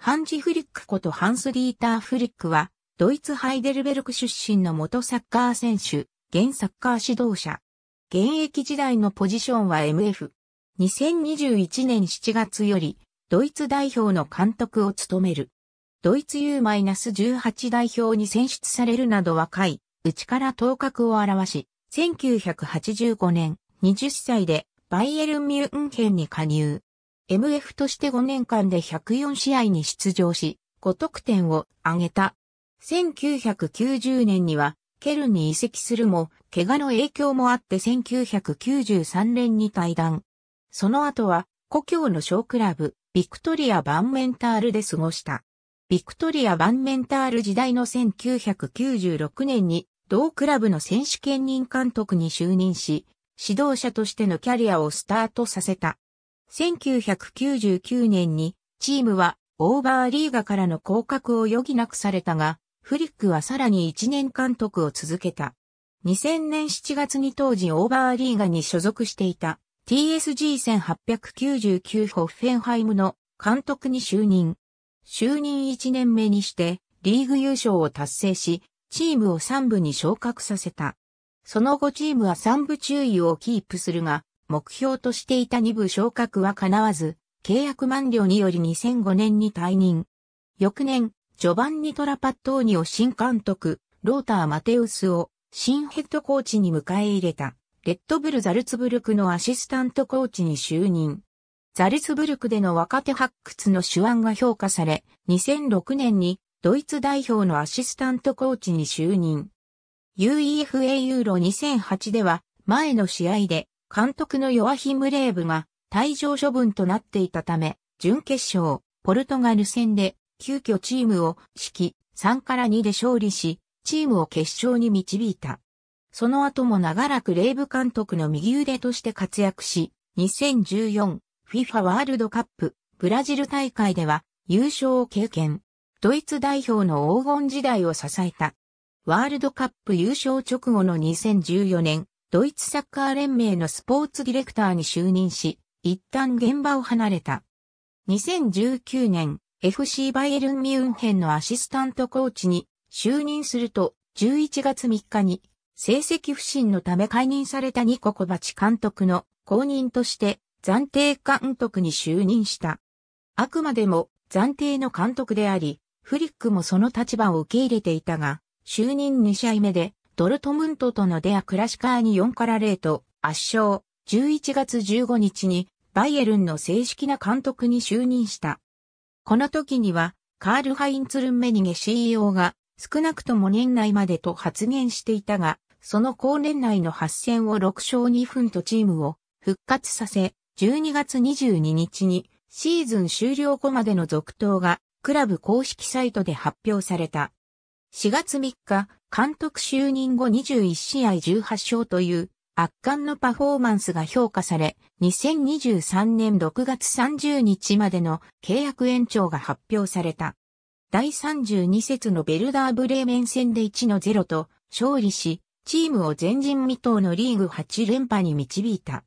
ハンジ・フリックことハンス・リーター・フリックは、ドイツ・ハイデルベルク出身の元サッカー選手、現サッカー指導者。現役時代のポジションは MF。2021年7月より、ドイツ代表の監督を務める。ドイツ U-18 代表に選出されるなど若い、うちから頭角を表し、1985年、20歳でバイエルン・ミュンヘンに加入。MF として5年間で104試合に出場し、5得点を挙げた。1990年には、ケルンに移籍するも、怪我の影響もあって1993年に退団。その後は、故郷の小クラブ、ビクトリア・バンメンタールで過ごした。ビクトリア・バンメンタール時代の1996年に、同クラブの選手兼任監督に就任し、指導者としてのキャリアをスタートさせた。1999年にチームはオーバーリーガからの降格を余儀なくされたが、フリックはさらに1年監督を続けた。2000年7月に当時オーバーリーガに所属していた TSG1899 ホッフェンハイムの監督に就任。就任1年目にしてリーグ優勝を達成し、チームを3部に昇格させた。その後チームは3部注意をキープするが、目標としていた2部昇格は叶わず、契約満了により2005年に退任。翌年、ジョバンニ・トラパットーニを新監督、ローター・マテウスを新ヘッドコーチに迎え入れた、レッドブル・ザルツブルクのアシスタントコーチに就任。ザルツブルクでの若手発掘の手腕が評価され、2006年にドイツ代表のアシスタントコーチに就任。UEFA ユーロ2008では前の試合で監督のヨアヒム・レーブが退場処分となっていたため、準決勝、ポルトガル戦で、急遽チームを指揮3から2で勝利し、チームを決勝に導いた。その後も長らくレーブ監督の右腕として活躍し、2014 FIFA ワールドカップブラジル大会では優勝を経験。ドイツ代表の黄金時代を支えた。ワールドカップ優勝直後の2014年ドイツサッカー連盟のスポーツディレクターに就任し、一旦現場を離れた。2019年、FC バイエルン・ミュンヘンのアシスタントコーチに就任すると、11月3日に、成績不振のため解任されたニココバチ監督の後任として暫定監督に就任した。あくまでも暫定の監督であり、フリックもその立場を受け入れていたが、就任2試合目でドルトムントとのデアクラシカーに4から0と圧勝、11月15日にバイエルンの正式な監督に就任した。この時には、カール・ハインツルンメニゲ CEO が少なくとも年内までと発言していたが、その後年内の8戦を6勝2分とチームを復活させ、12月22日にシーズン終了後までの続投がクラブ公式サイトで発表された。4月3日、監督就任後21試合18勝という圧巻のパフォーマンスが評価され、2023年6月30日までの契約延長が発表された。第32節のベルダーブレーメン戦で1の0と勝利し、チームを前人未到のリーグ8連覇に導いた。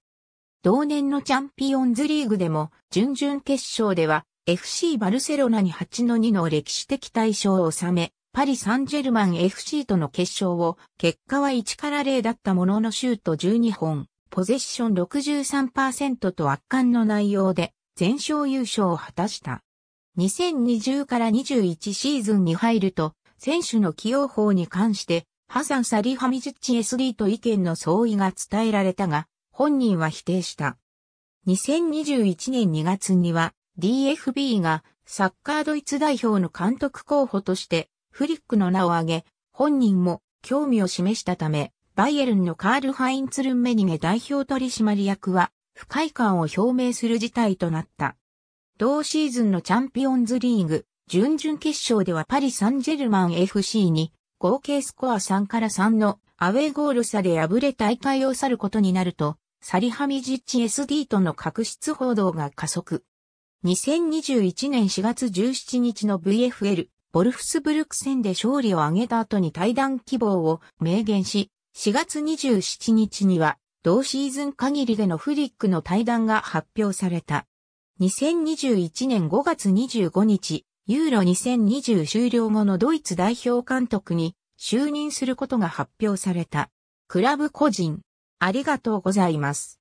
同年のチャンピオンズリーグでも、準々決勝では FC バルセロナに8の2の歴史的大勝を収め、パリ・サンジェルマン FC との決勝を、結果は1から0だったもののシュート12本、ポゼッション63%と圧巻の内容で、全勝優勝を果たした。2020から21シーズンに入ると、選手の起用法に関して、ハサン・サリハミジッチ SD と意見の相違が伝えられたが、本人は否定した。2021年2月には DFB がサッカードイツ代表の監督候補としてフリックの名を挙げ、本人も興味を示したため、バイエルンのカール・ハインツルンメニゲ代表取締役は、不快感を表明する事態となった。同シーズンのチャンピオンズリーグ、準々決勝ではパリ・サンジェルマン FC に、合計スコア3から3のアウェーゴール差で敗れ大会を去ることになると、サリハミジッチ SD との確執報道が加速。2021年4月17日の VFL ボルフスブルク戦で勝利を挙げた後に対談希望を明言し、4月27日には、同シーズン限りでのフリックの対談が発表された。2021年5月25日、ユーロ2020終了後のドイツ代表監督に就任することが発表された。クラブ個人、ありがとうございます。